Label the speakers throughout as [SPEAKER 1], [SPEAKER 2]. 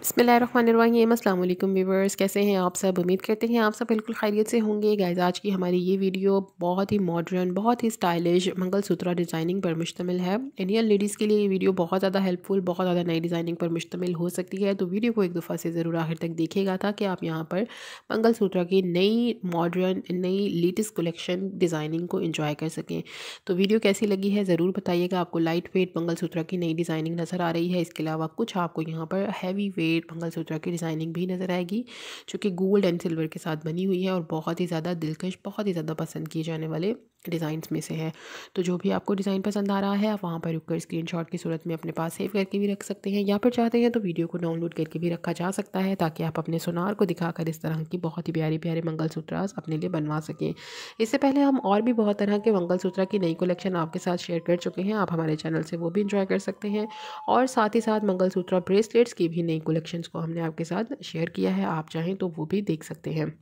[SPEAKER 1] बसमीम अल्लाम व्यूवर्स कैसे हैं आप सब उम्मीद करते हैं आप सब बिल्कुल खैरियत से होंगे गैज़ आज की हमारी ये वीडियो बहुत ही मॉडर्न बहुत ही स्टाइलिश मंगलसूत्रा डिज़ाइनिंग पर मुश्तमिल है इंडियन लेडीज़ के लिए ये वीडियो बहुत ज़्यादा हेल्पफुल बहुत ज़्यादा नई डिज़ाइनिंग पर मुश्तमिल हो सकती है तो वीडियो को एक दफ़ा से ज़रूर आखिर तक देखेगा था कि आप यहाँ पर सूत्रा की नई मॉडर्न नई लेटेस्ट कलेक्शन डिज़ाइनिंग को इन्जॉय कर सकें तो वीडियो कैसी लगी है ज़रूर बताइएगा आपको लाइट वेट सूत्रा की नई डिज़ाइनिंग नज़र आ रही है इसके अलावा कुछ आपको यहाँ पर हैवी पे मंगलसूत्र की डिज़ाइनिंग भी नज़र आएगी जो कि गोल्ड एंड सिल्वर के साथ बनी हुई है और बहुत ही ज़्यादा दिलकश बहुत ही ज़्यादा पसंद किए जाने वाले डिज़ाइंस में से है तो जो भी आपको डिज़ाइन पसंद आ रहा है आप वहाँ पर रुक कर स्क्रीन की सूरत में अपने पास सेव करके भी रख सकते हैं या फिर चाहते हैं तो वीडियो को डाउनलोड करके भी रखा जा सकता है ताकि आप अपने सोनार को दिखाकर इस तरह की बहुत ही प्यारे प्यारे मंगलसूत्रास अपने लिए बनवा सकें इससे पहले हम और भी बहुत तरह के मंगलसूत्र की नई कलेक्शन आपके साथ शेयर कर चुके हैं आप हमारे चैनल से वो भी इंजॉय कर सकते हैं और साथ ही साथ मंगलसूत्र ब्रेसलेट्स की भी नई कलेक्शन को हमने आपके साथ शेयर किया है आप चाहें तो वो भी देख सकते हैं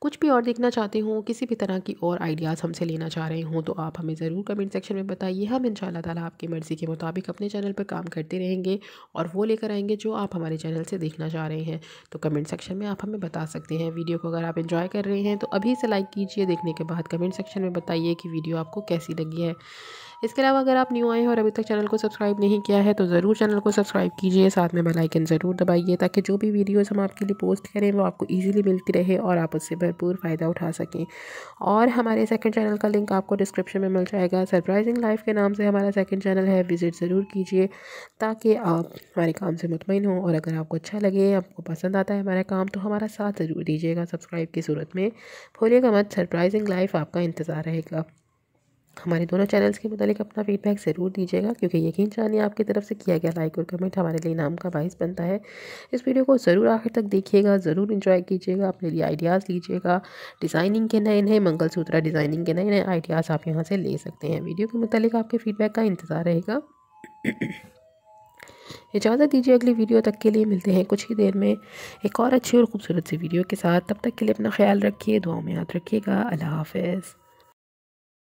[SPEAKER 1] कुछ भी और देखना चाहते हो किसी भी तरह की और आइडियाज़ हमसे लेना चाह रहे हों तो आप हमें ज़रूर कमेंट सेक्शन में बताइए हम इन ताला आपकी मर्ज़ी के मुताबिक अपने चैनल पर काम करते रहेंगे और वो लेकर आएंगे जो आप हमारे चैनल से देखना चाह रहे हैं तो कमेंट सेक्शन में आप हमें बता सकते हैं वीडियो को अगर आप इन्जॉय कर रहे हैं तो अभी से लाइक कीजिए देखने के बाद कमेंट सेक्शन में बताइए कि वीडियो आपको कैसी लगी है इसके अलावा अगर आप न्यू आए हैं और अभी तक चैनल को सब्सक्राइब नहीं किया है तो ज़रूर चैनल को सब्सक्राइब कीजिए साथ में बेलाइकन ज़रूर दबाइए ताकि जो भी वीडियोज हम आपके लिए पोस्ट करें वो आपको ईज़िली मिलती रहे और आप उससे भरपूर फ़ायदा उठा सकें और हमारे सेकेंड चैनल का लिंक आपको डिस्क्रिप्शन में मिल जाएगा सरप्राइजिंग लाइफ के नाम से हमारा सेकेंड चैनल है विज़िट ज़रूर कीजिए ताकि आप हमारे काम से मुतमिन हों और अगर आपको अच्छा लगे आपको पसंद आता है हमारा काम तो हमारा साथ ज़रूर दीजिएगा सब्सक्राइब की सूरत में भूलिएगा मत सरप्राइजिंग लाइफ आपका इंतज़ार रहेगा हमारे दोनों चैनल्स के मुतालिक अपना फीडबैक ज़रूर दीजिएगा क्योंकि यकीन जानिए आपकी तरफ से किया गया लाइक और कमेंट हमारे लिए नाम का बायस बनता है इस वीडियो को ज़रूर आखिर तक देखिएगा ज़रूर इंजॉय कीजिएगा अपने लिए आइडियाज़ लीजिएगा डिज़ाइनिंग के नए नए मंगलसूत्रा डिज़ाइनिंग के नए नए आइडियाज़ आप यहाँ से ले सकते हैं वीडियो के मतलब आपके फीडबैक का इंतज़ार रहेगा इजाज़त दीजिए अगली वीडियो तक के लिए मिलते हैं कुछ ही देर में एक और अच्छी और ख़ूबसूरत सी वीडियो के साथ तब तक के लिए अपना ख्याल रखिए दुआ में याद रखिएगा अल्लाह हाफिज़